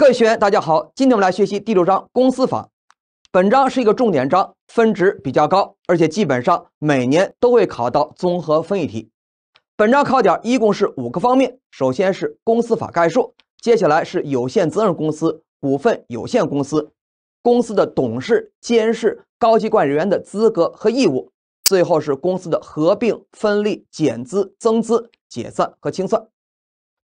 各位学员，大家好！今天我们来学习第六章公司法。本章是一个重点章，分值比较高，而且基本上每年都会考到综合分析题。本章考点一共是五个方面：首先是公司法概述，接下来是有限责任公司、股份有限公司、公司的董事、监事、高级管理人员的资格和义务，最后是公司的合并、分立、减资、增资、解散和清算。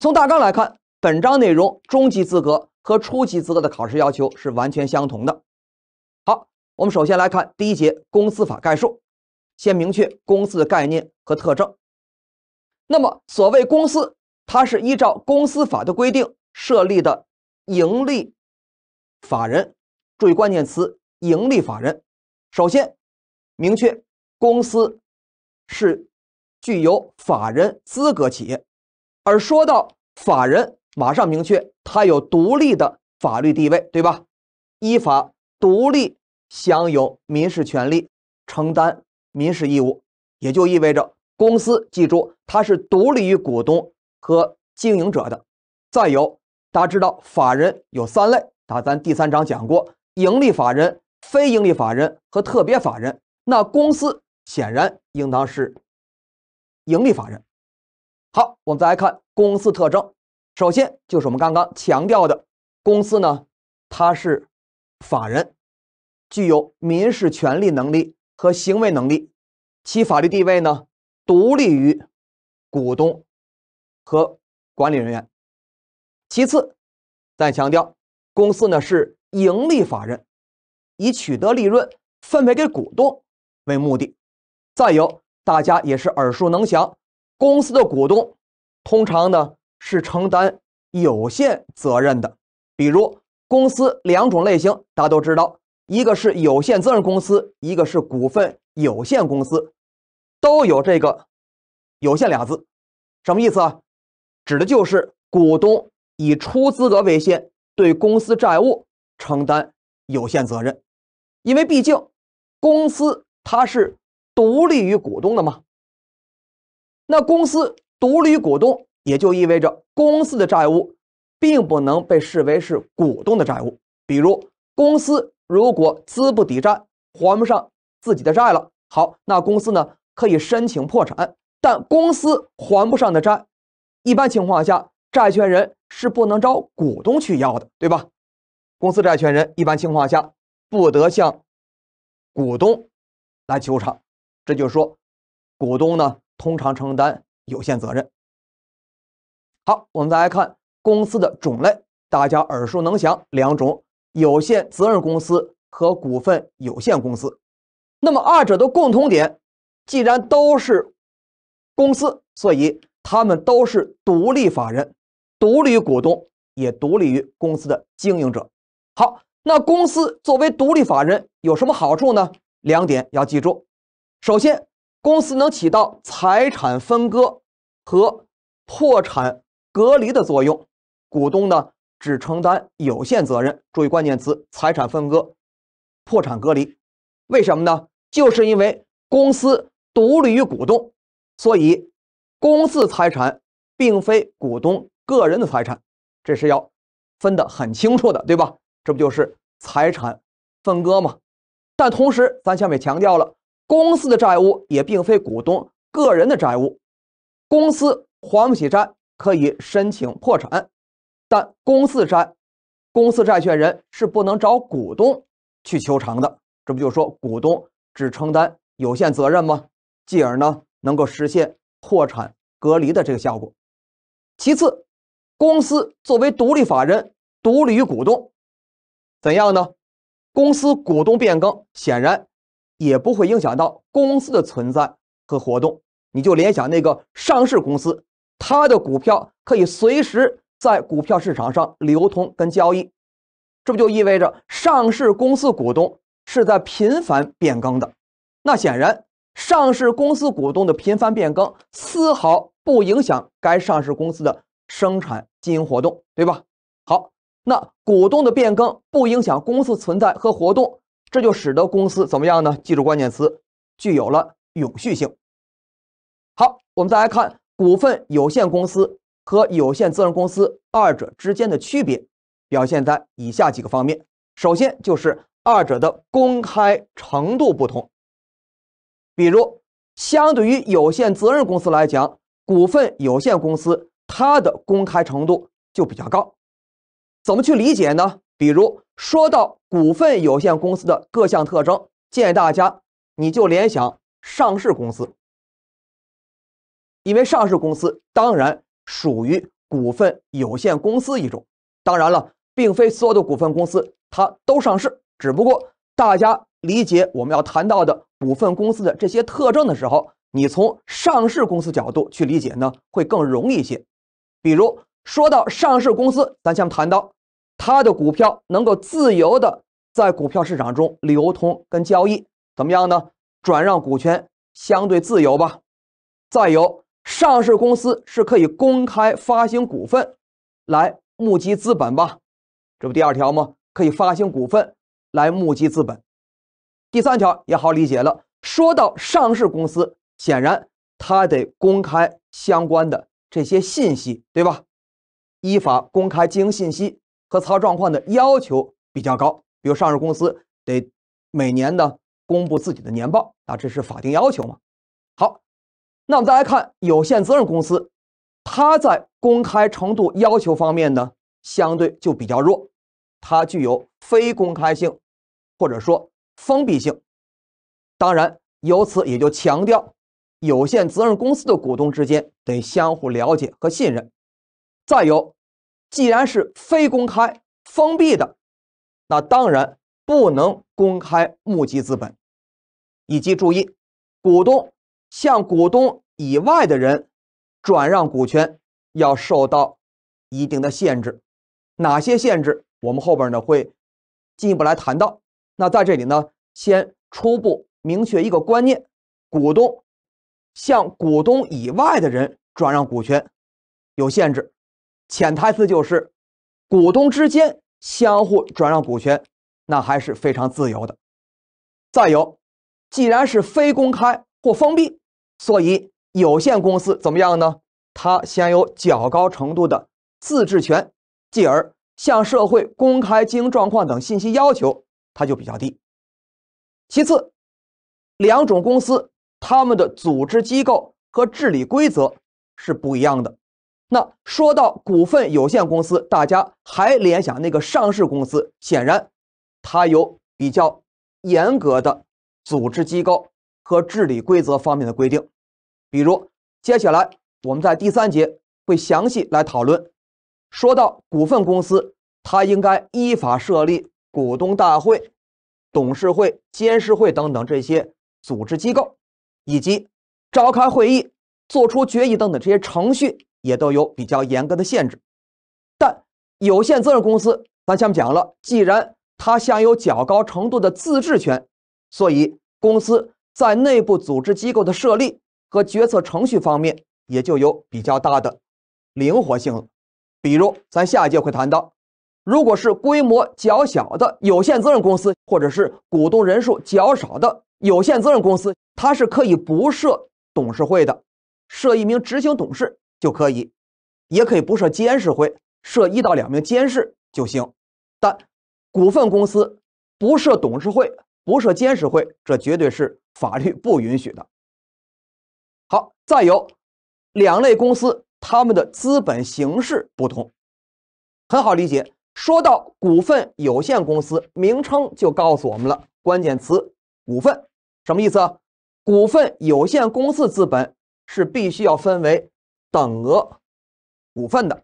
从大纲来看，本章内容中级资格。和初级资格的考试要求是完全相同的。好，我们首先来看第一节公司法概述，先明确公司的概念和特征。那么，所谓公司，它是依照公司法的规定设立的盈利法人。注意关键词“盈利法人”。首先，明确公司是具有法人资格企业，而说到法人。马上明确，它有独立的法律地位，对吧？依法独立享有民事权利，承担民事义务，也就意味着公司，记住它是独立于股东和经营者的。再有，大家知道法人有三类，啊，咱第三章讲过，盈利法人、非盈利法人和特别法人。那公司显然应当是盈利法人。好，我们再来看公司特征。首先就是我们刚刚强调的，公司呢，它是法人，具有民事权利能力和行为能力，其法律地位呢独立于股东和管理人员。其次，再强调，公司呢是盈利法人，以取得利润分配给股东为目的。再有，大家也是耳熟能详，公司的股东通常呢。是承担有限责任的，比如公司两种类型，大家都知道，一个是有限责任公司，一个是股份有限公司，都有这个“有限”俩字，什么意思啊？指的就是股东以出资额为限对公司债务承担有限责任，因为毕竟公司它是独立于股东的嘛。那公司独立于股东。也就意味着，公司的债务并不能被视为是股东的债务。比如，公司如果资不抵债，还不上自己的债了，好，那公司呢可以申请破产。但公司还不上的债，一般情况下，债权人是不能找股东去要的，对吧？公司债权人一般情况下不得向股东来求偿。这就说，股东呢通常承担有限责任。好，我们再来看公司的种类，大家耳熟能详两种：有限责任公司和股份有限公司。那么二者的共同点，既然都是公司，所以他们都是独立法人，独立于股东，也独立于公司的经营者。好，那公司作为独立法人有什么好处呢？两点要记住：首先，公司能起到财产分割和破产。隔离的作用，股东呢只承担有限责任。注意关键词：财产分割、破产隔离。为什么呢？就是因为公司独立于股东，所以公司财产并非股东个人的财产，这是要分的很清楚的，对吧？这不就是财产分割吗？但同时，咱下面强调了，公司的债务也并非股东个人的债务，公司还不起债。可以申请破产，但公司债、公司债权人是不能找股东去求偿的。这不就说股东只承担有限责任吗？继而呢，能够实现破产隔离的这个效果。其次，公司作为独立法人，独立于股东，怎样呢？公司股东变更，显然也不会影响到公司的存在和活动。你就联想那个上市公司。它的股票可以随时在股票市场上流通跟交易，这不就意味着上市公司股东是在频繁变更的？那显然，上市公司股东的频繁变更丝毫不影响该上市公司的生产经营活动，对吧？好，那股东的变更不影响公司存在和活动，这就使得公司怎么样呢？记住关键词，具有了永续性。好，我们再来看。股份有限公司和有限责任公司二者之间的区别，表现在以下几个方面。首先，就是二者的公开程度不同。比如，相对于有限责任公司来讲，股份有限公司它的公开程度就比较高。怎么去理解呢？比如说到股份有限公司的各项特征，建议大家你就联想上市公司。因为上市公司当然属于股份有限公司一种，当然了，并非所有的股份公司它都上市。只不过大家理解我们要谈到的股份公司的这些特征的时候，你从上市公司角度去理解呢，会更容易一些。比如说到上市公司，咱先谈到它的股票能够自由的在股票市场中流通跟交易，怎么样呢？转让股权相对自由吧。再有。上市公司是可以公开发行股份来募集资本吧？这不第二条吗？可以发行股份来募集资本。第三条也好理解了。说到上市公司，显然它得公开相关的这些信息，对吧？依法公开经营信息和财务状况的要求比较高。比如上市公司得每年呢公布自己的年报啊，这是法定要求嘛。好。那我们再来看有限责任公司，它在公开程度要求方面呢，相对就比较弱，它具有非公开性，或者说封闭性。当然，由此也就强调有限责任公司的股东之间得相互了解和信任。再有，既然是非公开、封闭的，那当然不能公开募集资本，以及注意，股东。向股东以外的人转让股权要受到一定的限制，哪些限制？我们后边呢会进一步来谈到。那在这里呢，先初步明确一个观念：股东向股东以外的人转让股权有限制，潜台词就是股东之间相互转让股权那还是非常自由的。再有，既然是非公开或封闭，所以，有限公司怎么样呢？它享有较高程度的自治权，继而向社会公开经营状况等信息要求，它就比较低。其次，两种公司它们的组织机构和治理规则是不一样的。那说到股份有限公司，大家还联想那个上市公司，显然它有比较严格的组织机构。和治理规则方面的规定，比如接下来我们在第三节会详细来讨论。说到股份公司，它应该依法设立股东大会、董事会、监事会等等这些组织机构，以及召开会议、作出决议等等这些程序，也都有比较严格的限制。但有限责任公司，咱前面讲了，既然它享有较高程度的自治权，所以公司。在内部组织机构的设立和决策程序方面，也就有比较大的灵活性了。比如，咱下一节会谈到，如果是规模较小的有限责任公司，或者是股东人数较少的有限责任公司，它是可以不设董事会的，设一名执行董事就可以；也可以不设监事会，设一到两名监事就行。但股份公司不设董事会。不设监事会，这绝对是法律不允许的。好，再有两类公司，他们的资本形式不同，很好理解。说到股份有限公司，名称就告诉我们了，关键词“股份”什么意思啊？股份有限公司资本是必须要分为等额股份的。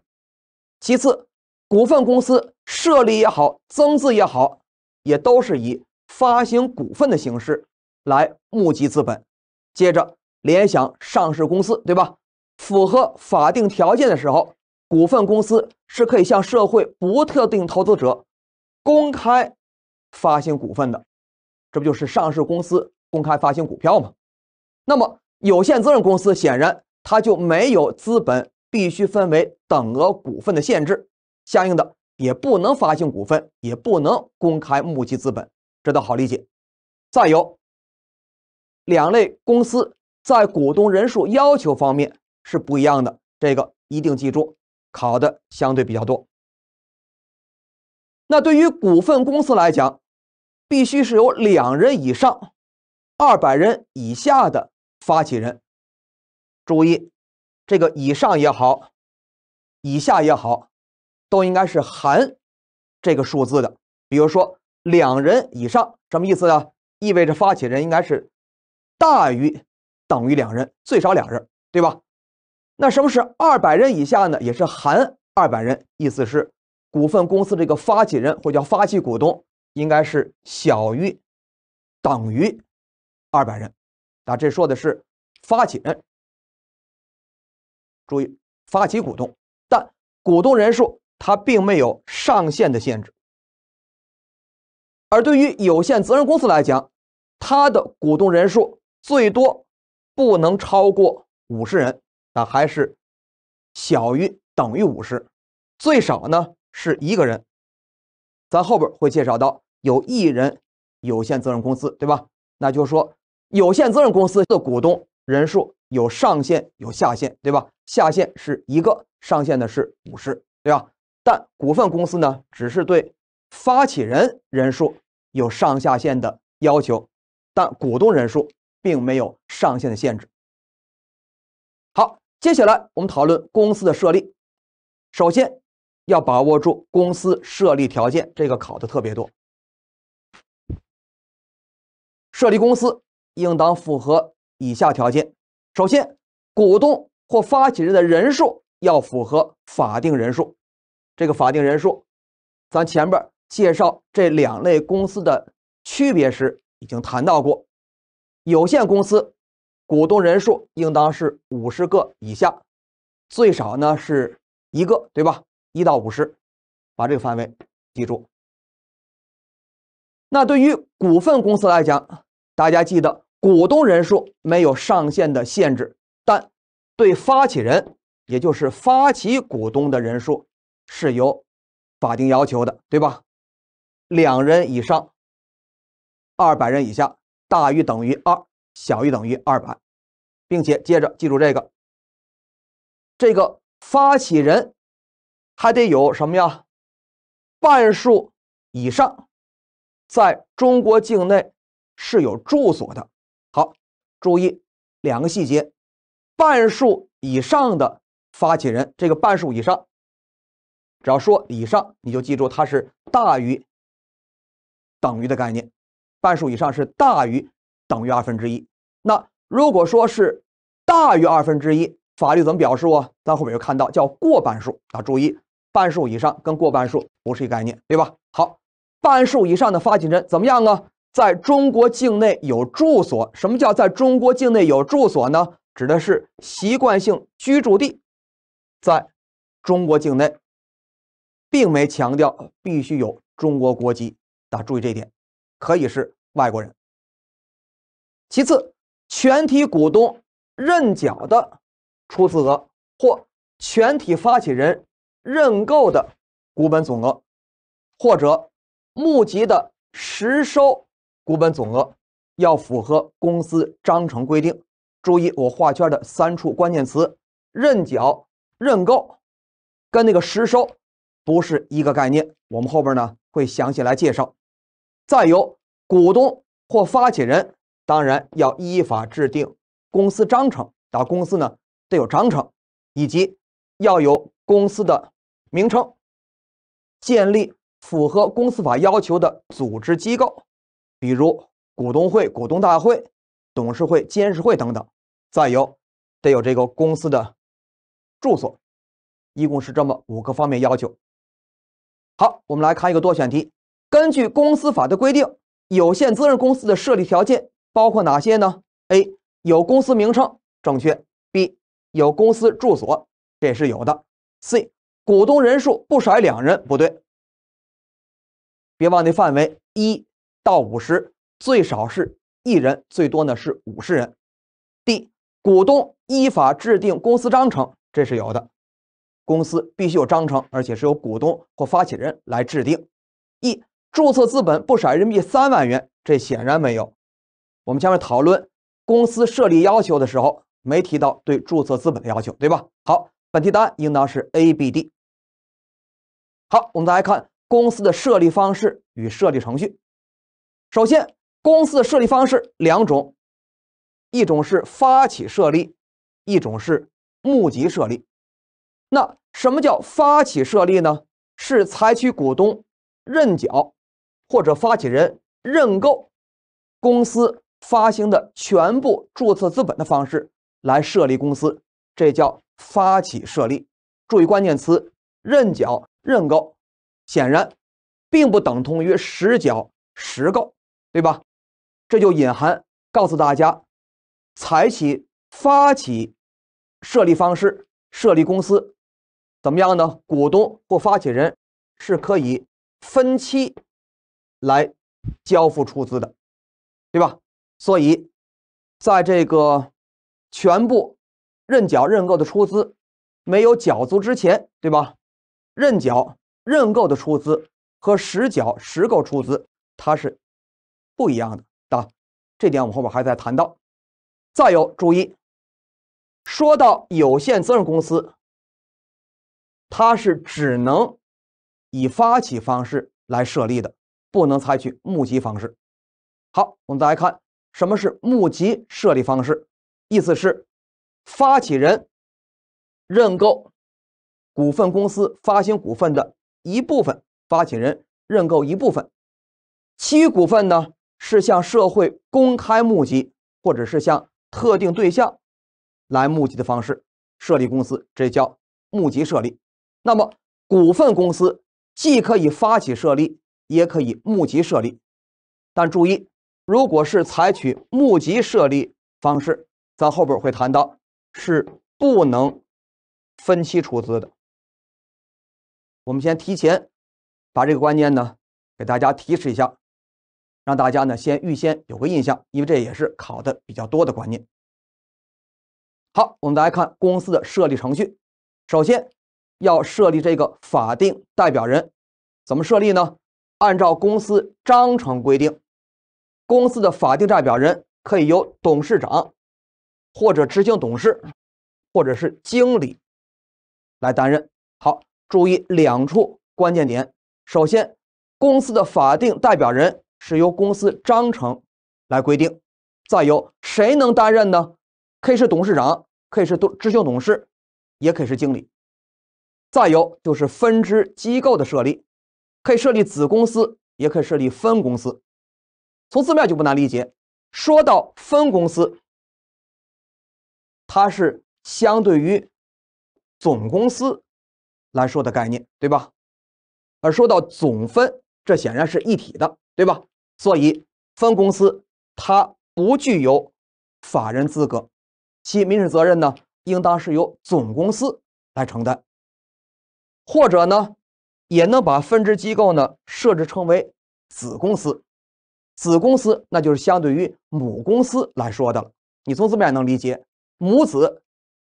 其次，股份公司设立也好，增资也好，也都是以。发行股份的形式来募集资本，接着联想上市公司，对吧？符合法定条件的时候，股份公司是可以向社会不特定投资者公开发行股份的，这不就是上市公司公开发行股票吗？那么，有限责任公司显然它就没有资本必须分为等额股份的限制，相应的也不能发行股份，也不能公开募集资本。这都好理解。再有，两类公司在股东人数要求方面是不一样的，这个一定记住，考的相对比较多。那对于股份公司来讲，必须是有两人以上、二百人以下的发起人。注意，这个以上也好，以下也好，都应该是含这个数字的。比如说，两人以上什么意思呢？意味着发起人应该是大于等于两人，最少两人，对吧？那什么是二百人以下呢？也是含二百人，意思是股份公司这个发起人或叫发起股东应该是小于等于二百人。啊，这说的是发起人，注意发起股东，但股东人数它并没有上限的限制。而对于有限责任公司来讲，它的股东人数最多不能超过五十人，那还是小于等于五十，最少呢是一个人。咱后边会介绍到有一人有限责任公司，对吧？那就是说有限责任公司的股东人数有上限有下限，对吧？下限是一个，上限的是五十，对吧？但股份公司呢，只是对发起人人数。有上下限的要求，但股东人数并没有上限的限制。好，接下来我们讨论公司的设立。首先，要把握住公司设立条件，这个考的特别多。设立公司应当符合以下条件：首先，股东或发起人的人数要符合法定人数。这个法定人数，咱前边。介绍这两类公司的区别时，已经谈到过，有限公司股东人数应当是五十个以下，最少呢是一个，对吧？一到五十，把这个范围记住。那对于股份公司来讲，大家记得股东人数没有上限的限制，但对发起人，也就是发起股东的人数是有法定要求的，对吧？两人以上，二百人以下，大于等于二，小于等于二百，并且接着记住这个，这个发起人还得有什么呀？半数以上，在中国境内是有住所的。好，注意两个细节，半数以上的发起人，这个半数以上，只要说以上，你就记住它是大于。等于的概念，半数以上是大于等于二分之一。那如果说是大于二分之一，法律怎么表述啊？在后面又看到叫过半数啊。注意，半数以上跟过半数不是一概念，对吧？好，半数以上的发起人怎么样啊？在中国境内有住所。什么叫在中国境内有住所呢？指的是习惯性居住地在中国境内，并没强调必须有中国国籍。大家注意这一点，可以是外国人。其次，全体股东认缴的出资额或全体发起人认购的股本总额，或者募集的实收股本总额，要符合公司章程规定。注意我画圈的三处关键词：认缴、认购，跟那个实收不是一个概念。我们后边呢会详细来介绍。再由股东或发起人，当然要依法制定公司章程。啊，公司呢得有章程，以及要有公司的名称，建立符合公司法要求的组织机构，比如股东会、股东大会、董事会、监事会等等。再有得有这个公司的住所，一共是这么五个方面要求。好，我们来看一个多选题。根据公司法的规定，有限责任公司的设立条件包括哪些呢？A. 有公司名称，正确。B. 有公司住所，这是有的。C. 股东人数不少于两人，不对。别忘那范围一到五十，最少是一人，最多呢是五十人。D. 股东依法制定公司章程，这是有的。公司必须有章程，而且是由股东或发起人来制定。E. 注册资本不少于人民币三万元，这显然没有。我们前面讨论公司设立要求的时候，没提到对注册资本的要求，对吧？好，本题答案应当是 A、B、D。好，我们再来看公司的设立方式与设立程序。首先，公司的设立方式两种，一种是发起设立，一种是募集设立。那什么叫发起设立呢？是采取股东认缴。或者发起人认购公司发行的全部注册资本的方式来设立公司，这叫发起设立。注意关键词“认缴、认购”，显然并不等同于实缴、实购，对吧？这就隐含告诉大家，采取发起设立方式设立公司，怎么样呢？股东或发起人是可以分期。来交付出资的，对吧？所以，在这个全部认缴认购的出资没有缴足之前，对吧？认缴认购的出资和实缴实购出资它是不一样的啊，这点我们后面还在谈到。再有，注意，说到有限责任公司，它是只能以发起方式来设立的。不能采取募集方式。好，我们再来看什么是募集设立方式。意思是，发起人认购股份公司发行股份的一部分，发起人认购一部分，其余股份呢是向社会公开募集，或者是向特定对象来募集的方式设立公司，这叫募集设立。那么，股份公司既可以发起设立。也可以募集设立，但注意，如果是采取募集设立方式，在后边会谈到，是不能分期出资的。我们先提前把这个观念呢给大家提示一下，让大家呢先预先有个印象，因为这也是考的比较多的观念。好，我们来看公司的设立程序，首先要设立这个法定代表人，怎么设立呢？按照公司章程规定，公司的法定代表人可以由董事长、或者执行董事，或者是经理来担任。好，注意两处关键点：首先，公司的法定代表人是由公司章程来规定；再有，谁能担任呢？可以是董事长，可以是执行董事，也可以是经理；再有，就是分支机构的设立。可以设立子公司，也可以设立分公司。从字面就不难理解。说到分公司，它是相对于总公司来说的概念，对吧？而说到总分，这显然是一体的，对吧？所以，分公司它不具有法人资格，其民事责任呢，应当是由总公司来承担，或者呢？也能把分支机构呢设置成为子公司，子公司那就是相对于母公司来说的了。你从字面能理解，母子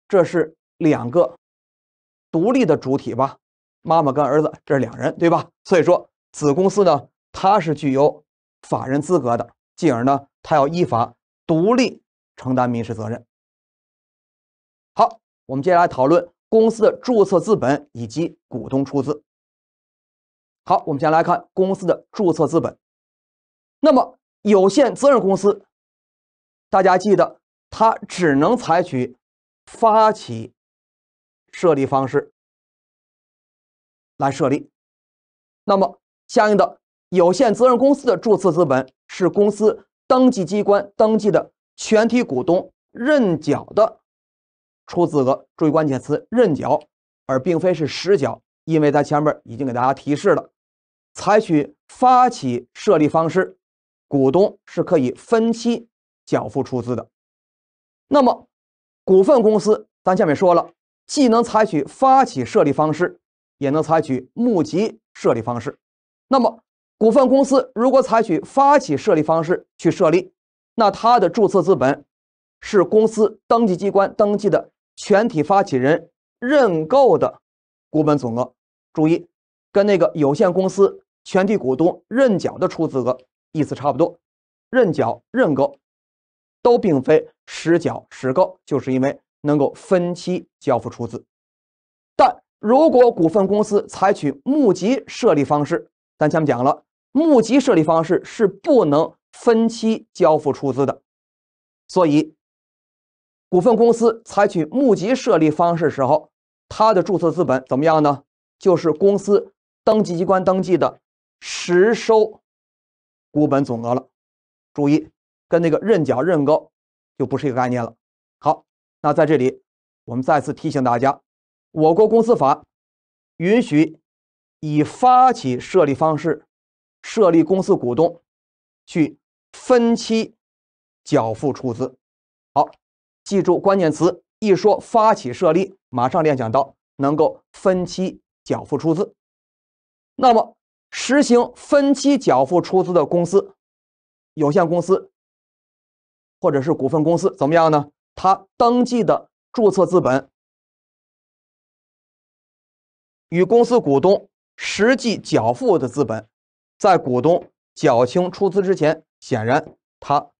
这是两个独立的主体吧？妈妈跟儿子这两人对吧？所以说，子公司呢，它是具有法人资格的，进而呢，它要依法独立承担民事责任。好，我们接下来讨论公司的注册资本以及股东出资。好，我们先来看公司的注册资本。那么，有限责任公司，大家记得它只能采取发起设立方式来设立。那么，相应的有限责任公司的注册资本是公司登记机关登记的全体股东认缴的出资额。注意关键词“认缴”，而并非是实缴。因为在前面已经给大家提示了，采取发起设立方式，股东是可以分期缴付出资的。那么，股份公司，咱下面说了，既能采取发起设立方式，也能采取募集设立方式。那么，股份公司如果采取发起设立方式去设立，那它的注册资本是公司登记机关登记的全体发起人认购的。股本总额，注意，跟那个有限公司全体股东认缴的出资额意思差不多，认缴认购都并非实缴实购，就是因为能够分期交付出资。但如果股份公司采取募集设立方式，咱前面讲了，募集设立方式是不能分期交付出资的，所以，股份公司采取募集设立方式时候。它的注册资本怎么样呢？就是公司登记机关登记的实收股本总额了。注意，跟那个认缴、认购就不是一个概念了。好，那在这里我们再次提醒大家，我国公司法允许以发起设立方式设立公司，股东去分期缴付出资。好，记住关键词。一说发起设立，马上联想到能够分期缴付出资。那么，实行分期缴付出资的公司、有限公司或者是股份公司，怎么样呢？它登记的注册资本与公司股东实际缴付的资本，在股东缴清出资之前，显然它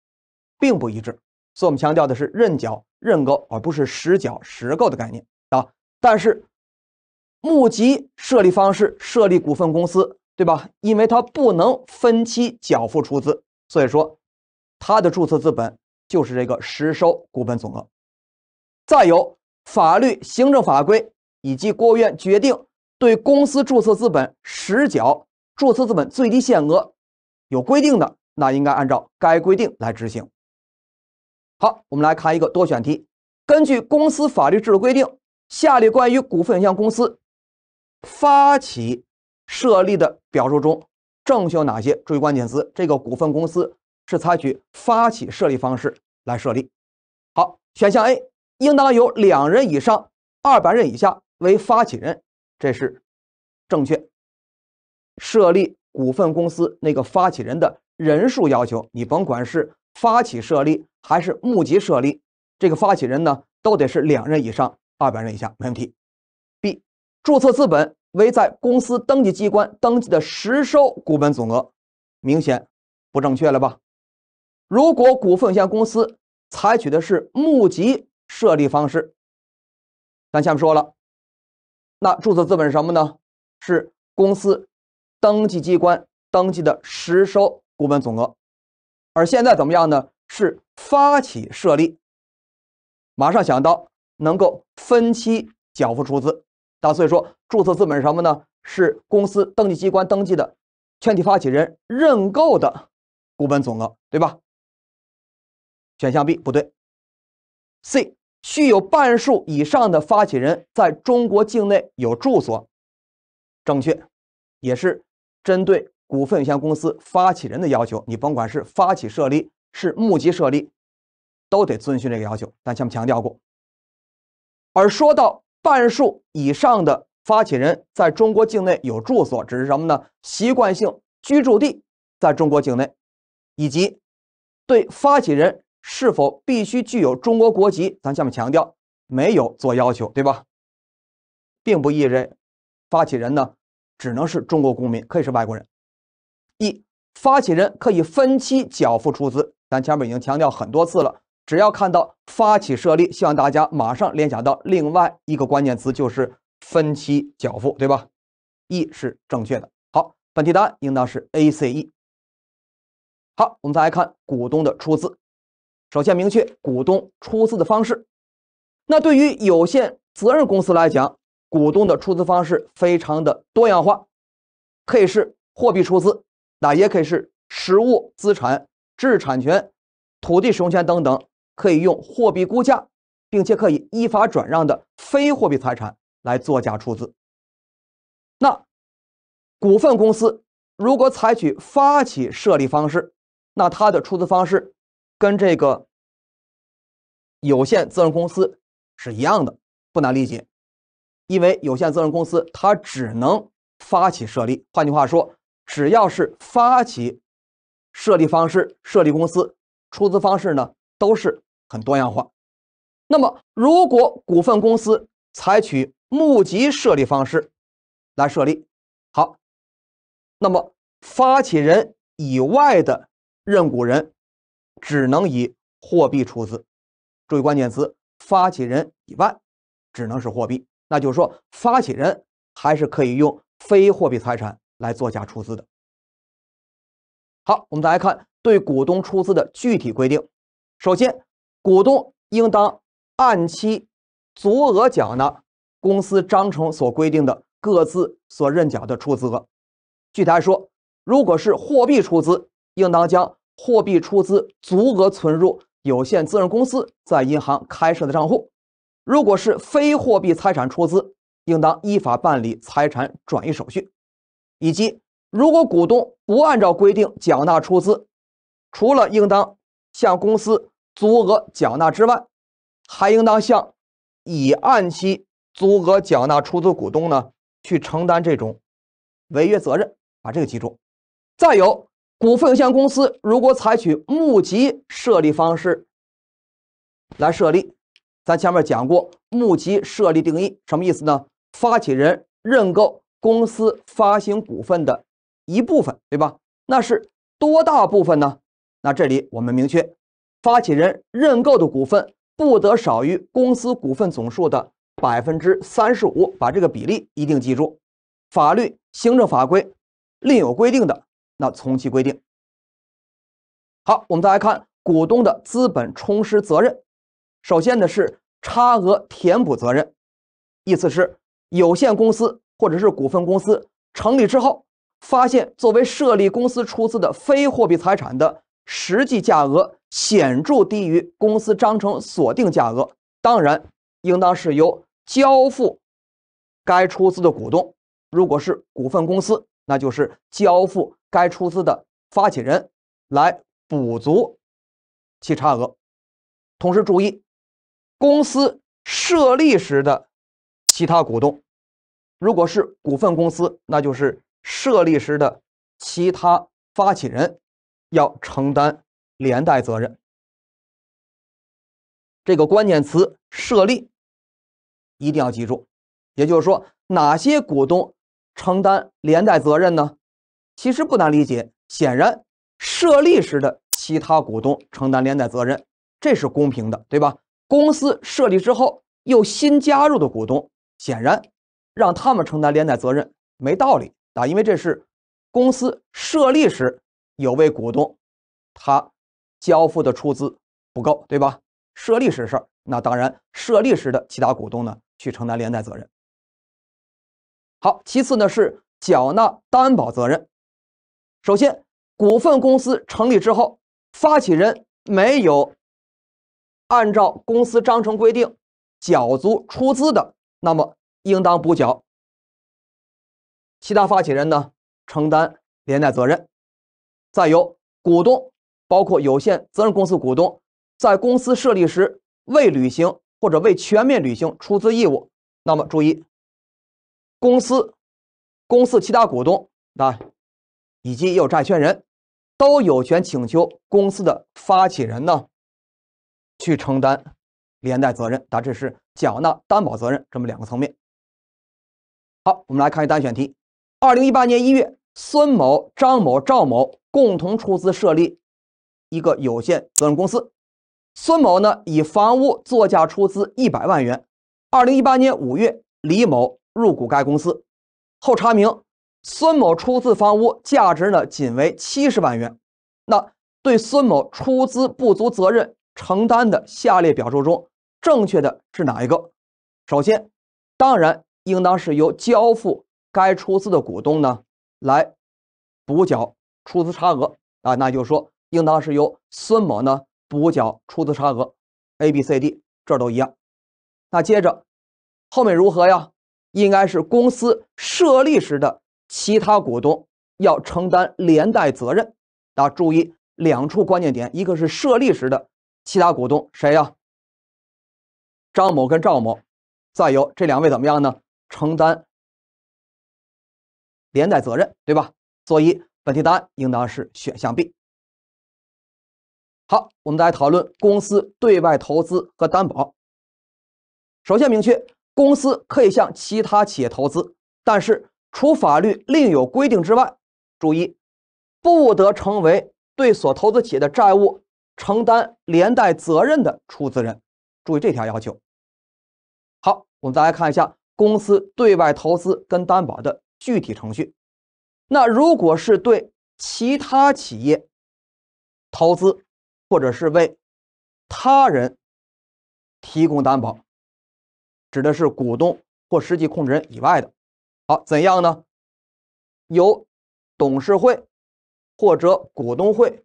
并不一致。所以我们强调的是认缴。认购而不是实缴实购的概念啊，但是募集设立方式设立股份公司，对吧？因为它不能分期缴付出资，所以说它的注册资本就是这个实收股本总额。再有法律、行政法规以及国务院决定对公司注册资本实缴注册资本最低限额有规定的，那应该按照该规定来执行。好，我们来看一个多选题。根据公司法律制度规定，下列关于股份有限公司发起设立的表述中，正确有哪些？注意关键词，这个股份公司是采取发起设立方式来设立。好，选项 A 应当有两人以上、二百人以下为发起人，这是正确。设立股份公司那个发起人的人数要求，你甭管是。发起设立还是募集设立，这个发起人呢，都得是两人以上，二百人以下没问题。B，注册资本为在公司登记机关登记的实收股本总额，明显不正确了吧？如果股份有限公司采取的是募集设立方式，咱下面说了，那注册资本是什么呢？是公司登记机关登记的实收股本总额。而现在怎么样呢？是发起设立，马上想到能够分期缴付出资，所以说注册资本是什么呢？是公司登记机关登记的全体发起人认购的股本总额，对吧？选项 B 不对，C 须有半数以上的发起人在中国境内有住所，正确，也是针对。股份有限公司发起人的要求，你甭管是发起设立是募集设立，都得遵循这个要求。咱前面强调过。而说到半数以上的发起人在中国境内有住所，只是什么呢？习惯性居住地在中国境内，以及对发起人是否必须具有中国国籍，咱下面强调没有做要求，对吧？并不意味着发起人呢只能是中国公民，可以是外国人。一发起人可以分期缴付出资，咱前面已经强调很多次了。只要看到发起设立，希望大家马上联想到另外一个关键词就是分期缴付，对吧？一是正确的。好，本题答案应当是 A、C、E。好，我们再来看股东的出资。首先明确股东出资的方式。那对于有限责任公司来讲，股东的出资方式非常的多样化，可以是货币出资。那也可以是实物资产、知识产权、土地使用权等等，可以用货币估价，并且可以依法转让的非货币财产来做价出资。那股份公司如果采取发起设立方式，那它的出资方式跟这个有限责任公司是一样的，不难理解。因为有限责任公司它只能发起设立，换句话说。只要是发起设立方式设立公司，出资方式呢都是很多样化。那么，如果股份公司采取募集设立方式来设立，好，那么发起人以外的认股人只能以货币出资。注意关键词：发起人以外只能是货币。那就是说，发起人还是可以用非货币财产。来做价出资的。好，我们再来看对股东出资的具体规定。首先，股东应当按期足额缴纳公司章程所规定的各自所认缴的出资额。具体来说，如果是货币出资，应当将货币出资足额存入有限责任公司在银行开设的账户；如果是非货币财产出资，应当依法办理财产转移手续。以及，如果股东不按照规定缴纳出资，除了应当向公司足额缴纳之外，还应当向已按期足额缴纳出资股东呢去承担这种违约责任。把这个记住。再有，股份有限公司如果采取募集设立方式来设立，咱前面讲过，募集设立定义什么意思呢？发起人认购。公司发行股份的一部分，对吧？那是多大部分呢？那这里我们明确，发起人认购的股份不得少于公司股份总数的百分之三十五，把这个比例一定记住。法律、行政法规另有规定的，那从其规定。好，我们再来看股东的资本充实责任。首先呢是差额填补责任，意思是有限公司。或者是股份公司成立之后，发现作为设立公司出资的非货币财产的实际价额显著低于公司章程锁定价额，当然应当是由交付该出资的股东，如果是股份公司，那就是交付该出资的发起人来补足其差额。同时注意，公司设立时的其他股东。如果是股份公司，那就是设立时的其他发起人要承担连带责任。这个关键词“设立”一定要记住。也就是说，哪些股东承担连带责任呢？其实不难理解，显然设立时的其他股东承担连带责任，这是公平的，对吧？公司设立之后又新加入的股东，显然。让他们承担连带责任没道理啊，因为这是公司设立时有位股东他交付的出资不够，对吧？设立时事儿，那当然设立时的其他股东呢去承担连带责任。好，其次呢是缴纳担保责任。首先，股份公司成立之后，发起人没有按照公司章程规定缴足出资的，那么。应当补缴。其他发起人呢承担连带责任，再由股东，包括有限责任公司股东，在公司设立时未履行或者未全面履行出资义务，那么注意，公司、公司其他股东啊，以及有债权人，都有权请求公司的发起人呢，去承担连带责任。啊，这是缴纳担保责任这么两个层面。好，我们来看一单选题。二零一八年一月，孙某、张某、赵某共同出资设立一个有限责任公司。孙某呢，以房屋作价出资一百万元。二零一八年五月，李某入股该公司。后查明，孙某出资房屋价值呢，仅为七十万元。那对孙某出资不足责任承担的下列表述中，正确的是哪一个？首先，当然。应当是由交付该出资的股东呢来补缴出资差额啊，那就说应当是由孙某呢补缴出资差额。A、B、C、D 这都一样。那接着后面如何呀？应该是公司设立时的其他股东要承担连带责任。啊，注意两处关键点，一个是设立时的其他股东谁呀？张某跟赵某，再有这两位怎么样呢？承担连带责任，对吧？所以本题答案应当是选项 B。好，我们再来讨论公司对外投资和担保。首先明确，公司可以向其他企业投资，但是除法律另有规定之外，注意不得成为对所投资企业的债务承担连带责任的出资人。注意这条要求。好，我们再来看一下。公司对外投资跟担保的具体程序，那如果是对其他企业投资，或者是为他人提供担保，指的是股东或实际控制人以外的，好，怎样呢？由董事会或者股东会、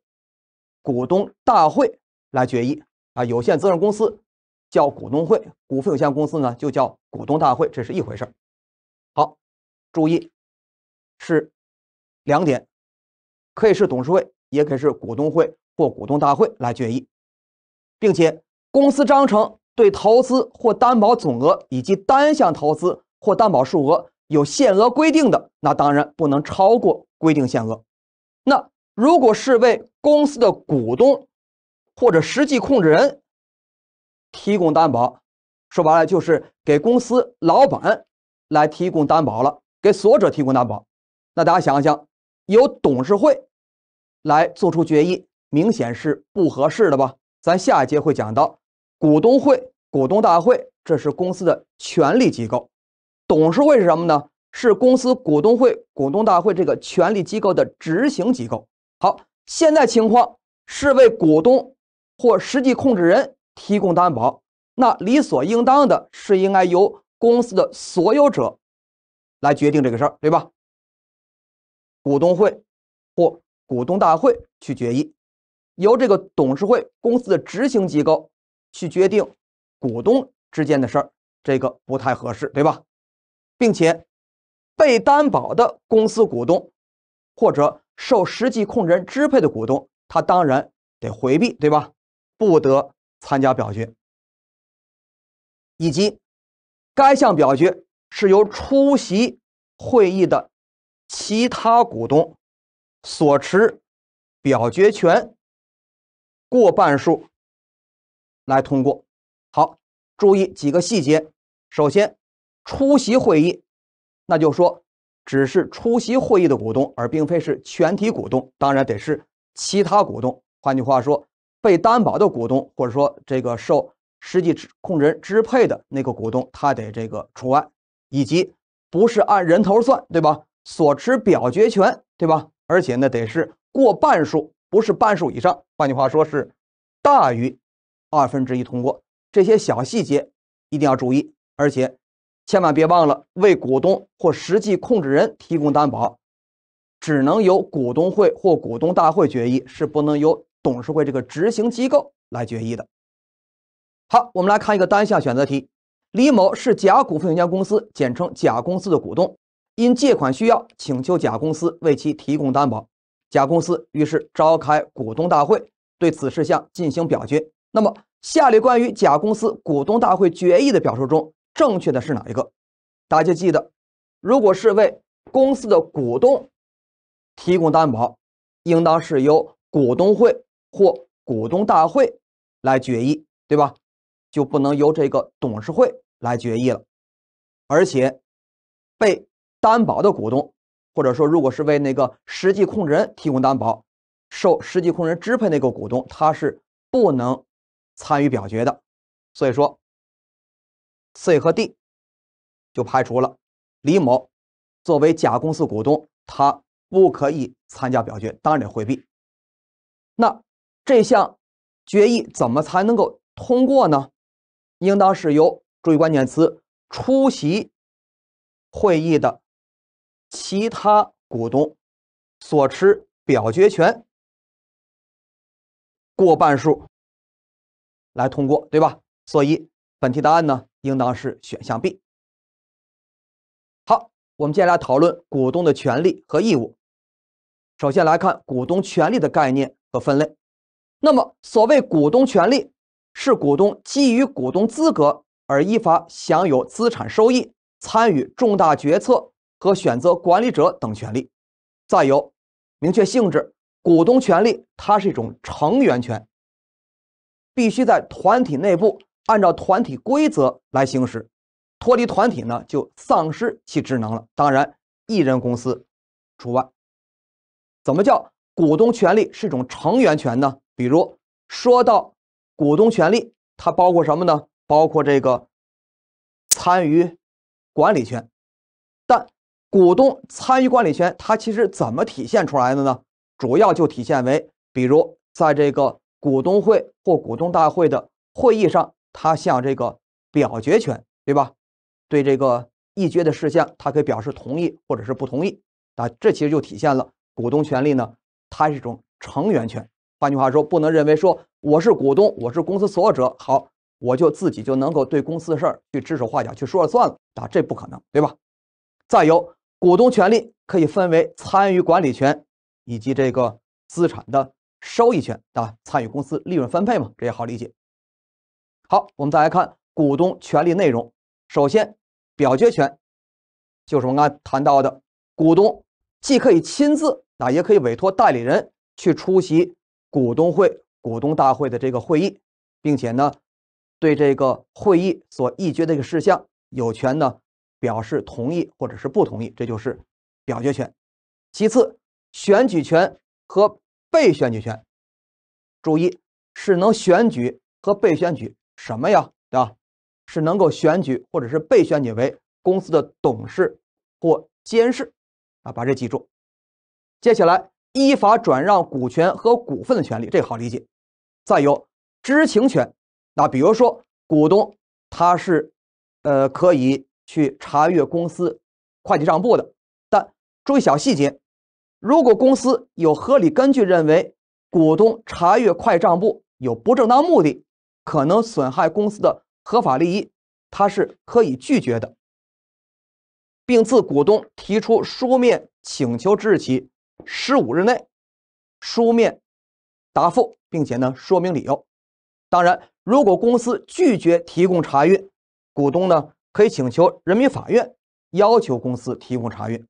股东大会来决议啊。有限责任公司。叫股东会，股份有限公司呢就叫股东大会，这是一回事好，注意是两点，可以是董事会，也可以是股东会或股东大会来决议，并且公司章程对投资或担保总额以及单项投资或担保数额有限额规定的，那当然不能超过规定限额。那如果是为公司的股东或者实际控制人，提供担保，说白了就是给公司老板来提供担保了，给所者提供担保。那大家想想，由董事会来做出决议，明显是不合适的吧？咱下一节会讲到，股东会、股东大会，这是公司的权力机构。董事会是什么呢？是公司股东会、股东大会这个权力机构的执行机构。好，现在情况是为股东或实际控制人。提供担保，那理所应当的是应该由公司的所有者来决定这个事儿，对吧？股东会或股东大会去决议，由这个董事会，公司的执行机构去决定股东之间的事儿，这个不太合适，对吧？并且被担保的公司股东或者受实际控制人支配的股东，他当然得回避，对吧？不得。参加表决，以及该项表决是由出席会议的其他股东所持表决权过半数来通过。好，注意几个细节。首先，出席会议，那就说只是出席会议的股东，而并非是全体股东。当然，得是其他股东。换句话说。被担保的股东，或者说这个受实际控制人支配的那个股东，他得这个除外，以及不是按人头算，对吧？所持表决权，对吧？而且呢，得是过半数，不是半数以上。换句话说，是大于二分之一通过。这些小细节一定要注意，而且千万别忘了为股东或实际控制人提供担保，只能由股东会或股东大会决议，是不能由。董事会这个执行机构来决议的。好，我们来看一个单项选择题。李某是甲股份有限公司（简称甲公司）的股东，因借款需要，请求甲公司为其提供担保。甲公司于是召开股东大会对此事项进行表决。那么，下列关于甲公司股东大会决议的表述中，正确的是哪一个？大家记得，如果是为公司的股东提供担保，应当是由股东会。或股东大会来决议，对吧？就不能由这个董事会来决议了。而且，被担保的股东，或者说，如果是为那个实际控制人提供担保、受实际控制人支配那个股东，他是不能参与表决的。所以说，C 和 D 就排除了。李某作为甲公司股东，他不可以参加表决，当然得回避。那。这项决议怎么才能够通过呢？应当是由注意关键词出席会议的其他股东所持表决权过半数来通过，对吧？所以本题答案呢，应当是选项 B。好，我们接下来讨论股东的权利和义务。首先来看股东权利的概念和分类。那么，所谓股东权利，是股东基于股东资格而依法享有资产收益、参与重大决策和选择管理者等权利。再有，明确性质，股东权利它是一种成员权，必须在团体内部按照团体规则来行使，脱离团体呢就丧失其职能了。当然，一人公司除外。怎么叫？股东权利是一种成员权呢，比如说到股东权利，它包括什么呢？包括这个参与管理权，但股东参与管理权它其实怎么体现出来的呢？主要就体现为，比如在这个股东会或股东大会的会议上，他向这个表决权，对吧？对这个议决的事项，他可以表示同意或者是不同意啊，这其实就体现了股东权利呢。它是一种成员权，换句话说，不能认为说我是股东，我是公司所有者，好，我就自己就能够对公司的事儿去指手画脚，去说了算了啊，这不可能，对吧？再有，股东权利可以分为参与管理权，以及这个资产的收益权啊，参与公司利润分配嘛，这也好理解。好，我们再来看股东权利内容，首先，表决权，就是我们刚才谈到的，股东既可以亲自。啊，也可以委托代理人去出席股东会、股东大会的这个会议，并且呢，对这个会议所议决的一个事项，有权呢表示同意或者是不同意，这就是表决权。其次，选举权和被选举权，注意是能选举和被选举什么呀？对吧？是能够选举或者是被选举为公司的董事或监事。啊，把这记住。接下来，依法转让股权和股份的权利，这好理解。再有知情权，那比如说股东他是，呃，可以去查阅公司会计账簿的。但注意小细节，如果公司有合理根据认为股东查阅会计账簿有不正当目的，可能损害公司的合法利益，他是可以拒绝的，并自股东提出书面请求之日起。十五日内书面答复，并且呢说明理由。当然，如果公司拒绝提供查阅，股东呢可以请求人民法院要求公司提供查阅。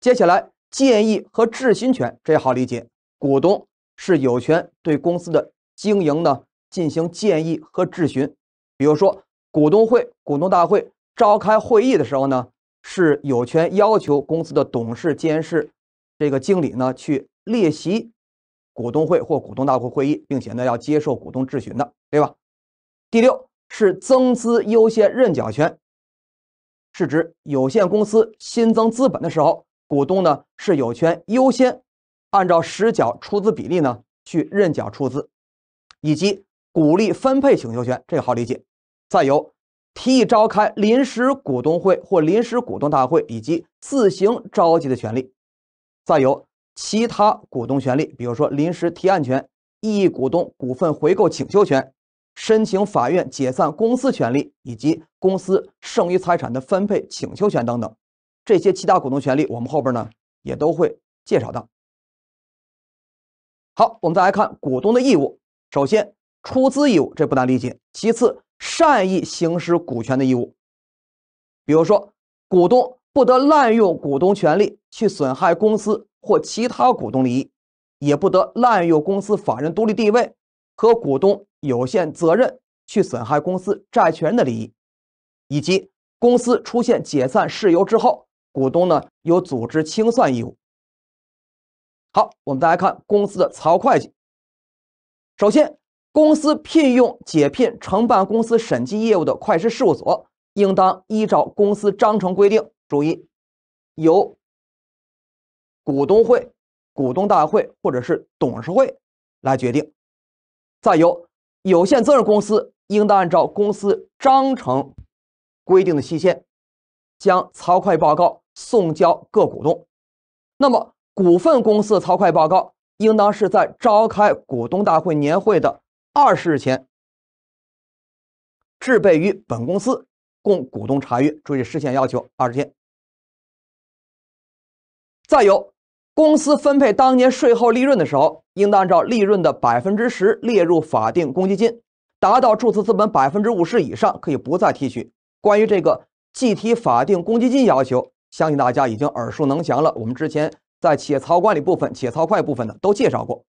接下来建议和质询权，这也好理解，股东是有权对公司的经营呢进行建议和质询。比如说，股东会、股东大会召开会议的时候呢，是有权要求公司的董事、监事。这个经理呢，去列席股东会或股东大会会议，并且呢，要接受股东质询的，对吧？第六是增资优先认缴权，是指有限公司新增资本的时候，股东呢是有权优先按照实缴出资比例呢去认缴出资，以及股利分配请求权，这个好理解。再有提议召开临时股东会或临时股东大会以及自行召集的权利。再有其他股东权利，比如说临时提案权、异议股东股份回购请求权、申请法院解散公司权利以及公司剩余财产的分配请求权等等。这些其他股东权利，我们后边呢也都会介绍到。好，我们再来看股东的义务。首先，出资义务这不难理解。其次，善意行使股权的义务，比如说股东。不得滥用股东权利去损害公司或其他股东利益，也不得滥用公司法人独立地位和股东有限责任去损害公司债权人的利益，以及公司出现解散事由之后，股东呢有组织清算义务。好，我们再来看公司的财务会计。首先，公司聘用、解聘承办公司审计业务的会计师事务所，应当依照公司章程规定。注意，由股东会、股东大会或者是董事会来决定。再由有限责任公司应当按照公司章程规定的期限，将操快报告送交各股东。那么，股份公司操快报告应当是在召开股东大会年会的二十日前，制备于本公司供股东查阅。注意事项要求二十天。再有，公司分配当年税后利润的时候，应当按照利润的百分之十列入法定公积金，达到注册资本百分之五十以上可以不再提取。关于这个计提法定公积金要求，相信大家已经耳熟能详了。我们之前在企业操管理部分、企业操快部分呢都介绍过。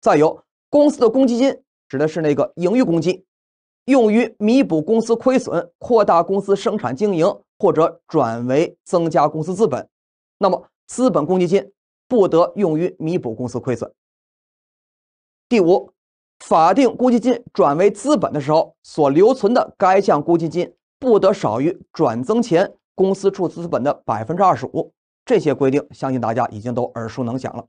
再有，公司的公积金指的是那个盈余公积，用于弥补公司亏损、扩大公司生产经营或者转为增加公司资本。那么，资本公积金不得用于弥补公司亏损。第五，法定公积金转为资本的时候，所留存的该项公积金不得少于转增前公司注册资本的百分之二十五。这些规定，相信大家已经都耳熟能详了。